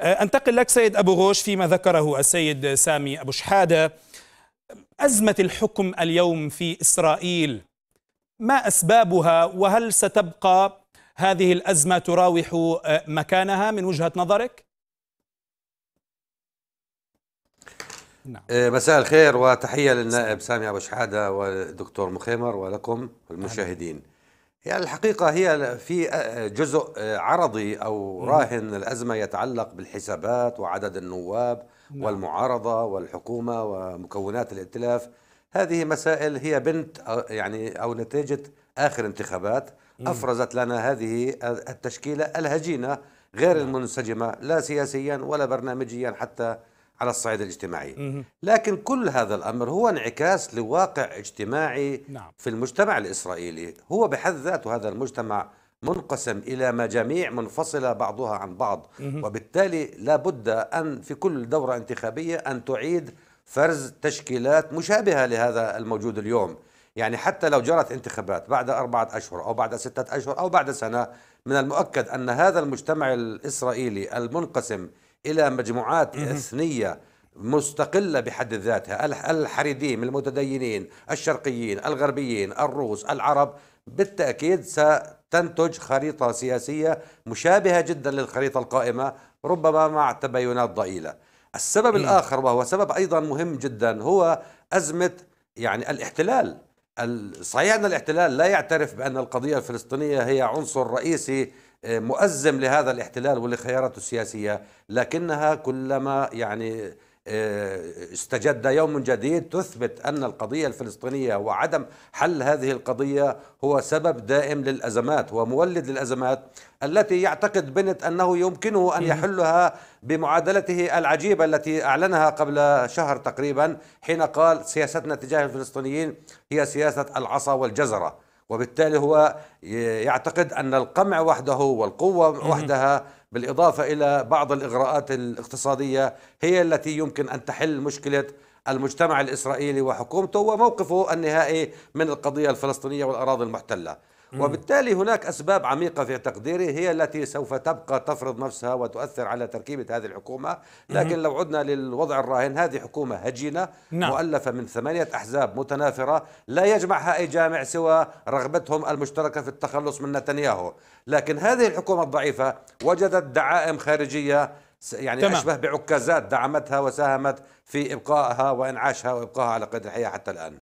آه، أنتقل لك سيد أبو غوش فيما ذكره السيد سامي أبو شحادة أزمة الحكم اليوم في إسرائيل ما أسبابها وهل ستبقى هذه الأزمة تراوح آه، مكانها من وجهة نظرك؟ نعم. آه، مساء الخير وتحية للنائب سامي أبو شحادة والدكتور مخيمر ولكم المشاهدين يعني الحقيقة هي في آه، جزء آه، عرضي أو راهن الأزمة يتعلق بالحسابات وعدد النواب نعم. والمعارضة والحكومة ومكونات الائتلاف هذه مسائل هي بنت آه، يعني أو نتيجة آخر انتخابات أفرزت لنا هذه التشكيلة الهجينة غير نعم. المنسجمة لا سياسيا ولا برنامجيا حتى على الصعيد الاجتماعي لكن كل هذا الأمر هو انعكاس لواقع اجتماعي نعم. في المجتمع الإسرائيلي هو بحد ذاته هذا المجتمع منقسم إلى مجاميع منفصلة بعضها عن بعض وبالتالي لا بد أن في كل دورة انتخابية أن تعيد فرز تشكيلات مشابهة لهذا الموجود اليوم يعني حتى لو جرت انتخابات بعد أربعة أشهر أو بعد ستة أشهر أو بعد سنة من المؤكد أن هذا المجتمع الإسرائيلي المنقسم الى مجموعات اثنيه مستقلة بحد ذاتها الحريديم المتدينين الشرقيين الغربيين الروس العرب بالتأكيد ستنتج خريطة سياسية مشابهة جدا للخريطة القائمة ربما مع تباينات ضئيلة السبب الآخر وهو سبب أيضا مهم جدا هو أزمة يعني الاحتلال صحيح أن الاحتلال لا يعترف بأن القضية الفلسطينية هي عنصر رئيسي مؤزم لهذا الاحتلال ولخياراته السياسية لكنها كلما يعني آه، استجد يوم جديد تثبت أن القضية الفلسطينية وعدم حل هذه القضية هو سبب دائم للأزمات ومولد للأزمات التي يعتقد بنت أنه يمكنه أن يحلها بمعادلته العجيبة التي أعلنها قبل شهر تقريبا حين قال سياستنا تجاه الفلسطينيين هي سياسة العصا والجزرة وبالتالي هو يعتقد أن القمع وحده والقوة وحدها بالإضافة إلى بعض الإغراءات الاقتصادية هي التي يمكن أن تحل مشكلة المجتمع الإسرائيلي وحكومته وموقفه النهائي من القضية الفلسطينية والأراضي المحتلة وبالتالي هناك أسباب عميقة في تقديري هي التي سوف تبقى تفرض نفسها وتؤثر على تركيبة هذه الحكومة لكن لو عدنا للوضع الراهن هذه حكومة هجينة نعم. مؤلفة من ثمانية أحزاب متنافرة لا يجمعها أي جامع سوى رغبتهم المشتركة في التخلص من نتنياهو لكن هذه الحكومة الضعيفة وجدت دعائم خارجية يعني تمام. أشبه بعكازات دعمتها وساهمت في إبقائها وإنعاشها وإبقائها على قيد الحياة حتى الآن